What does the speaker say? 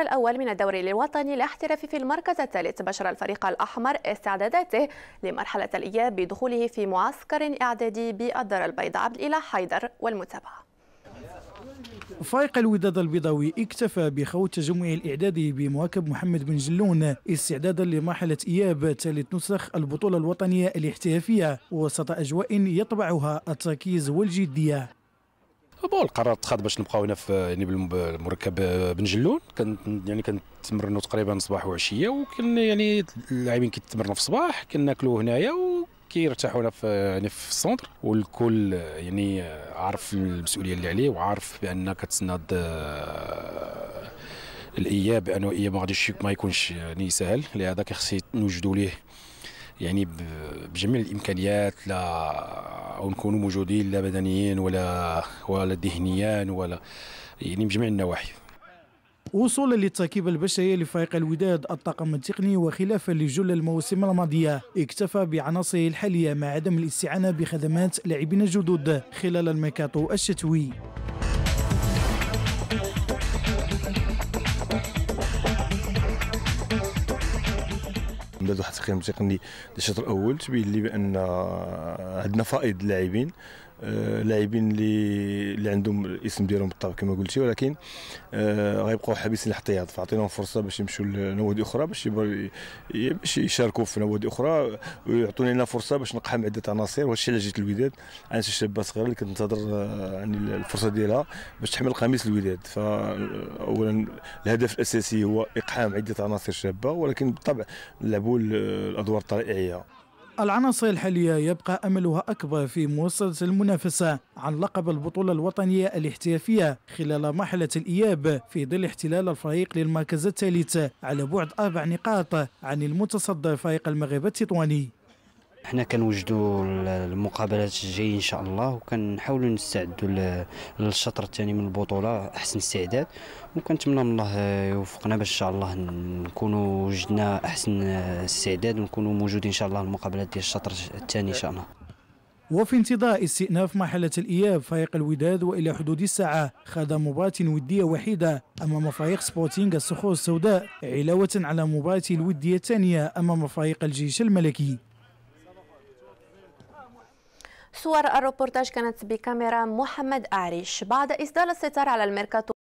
الأول من الدوري الوطني الاحترافي في المركز الثالث بشر الفريق الأحمر استعداداته لمرحلة الإياب بدخوله في معسكر إعدادي بالدار البيضاء عبد الإله حيدر والمتابعة فائق الوداد البيضاوي اكتفى بخوض تجمع الإعدادي بمواكب محمد بن جلون استعدادا لمرحلة إياب ثالث نسخ البطولة الوطنية الاحترافية وسط أجواء يطبعها التركيز والجدية بون القرار اتخذ باش نبقاو هنا في يعني بالمركب بن جلون كان يعني كنتمرنوا تقريبا صباح وعشيه وكان يعني اللاعبين كيتمرنوا في الصباح كناكلوا هنايا كيرتاحوا هنا في يعني في السونتر والكل يعني عارف المسؤوليه اللي عليه وعارف بان كتسنى آه، الاياب بانه الاياب ما غاديش ما يكونش يعني سهل لهذا كيخص نوجدوا ليه يعني بجميع الامكانيات لا او نكونوا موجودين لا بدنيا ولا ولا ذهنيا ولا يعني بجميع النواحي وصولا للتركيبة البشرية لفريق الوداد الطاقم التقني وخلافا لجل الموسم الماضية اكتفى بعناصره الحالية مع عدم الاستعانة بخدمات لاعبين جدد خلال الميكاتو الشتوي داز واحد التقييم تقني الشوط الاول تبين لي بان عندنا فائض اللاعبين آه، لاعبين اللي اللي عندهم الاسم ديالهم بالطبع كما قلتي ولكن آه، غيبقاو حابسين الاحتياط فعطيناهم فرصه باش يمشوا لنوادي اخرى باش باش يشاركوا في نوادي اخرى ويعطونا لنا فرصه باش نقحم عده عناصر وهذا الشيء اللي جيت الوداد انا شابه صغيره اللي كتنتظر آه، يعني الفرصه ديالها باش تحمل قميص الوداد فاولا الهدف الاساسي هو اقحام عده عناصر شابه ولكن بالطبع لعبوا الادوار الطريقيه العناصر الحالية يبقى أملها أكبر في مواصلة المنافسة عن لقب البطولة الوطنية الاحترافية خلال مرحلة الإياب في ظل احتلال الفريق للمركز الثالث على بعد أربع نقاط عن المتصدر فريق المغرب التطواني حنا كنوجدوا المقابلات الجايه ان شاء الله وكنحاولوا نستعدوا للشطر الثاني من البطوله احسن استعداد وكنتمنى من الله يوفقنا باش ان شاء الله نكونوا وجدنا احسن استعداد ونكونوا موجودين ان شاء الله المقابلات ديال الشطر الثاني ان شاء الله وفي انتظار استئناف محلة الإياب فريق الوداد وإلى حدود الساعة خاض مباراة ودية وحيدة أمام فريق سبورتينغ الصخور السوداء علاوة على مباراة الودية الثانية أمام فريق الجيش الملكي صور الروبورتاج كانت بكاميرا محمد أعريش بعد إسدال الستار على الميركاتو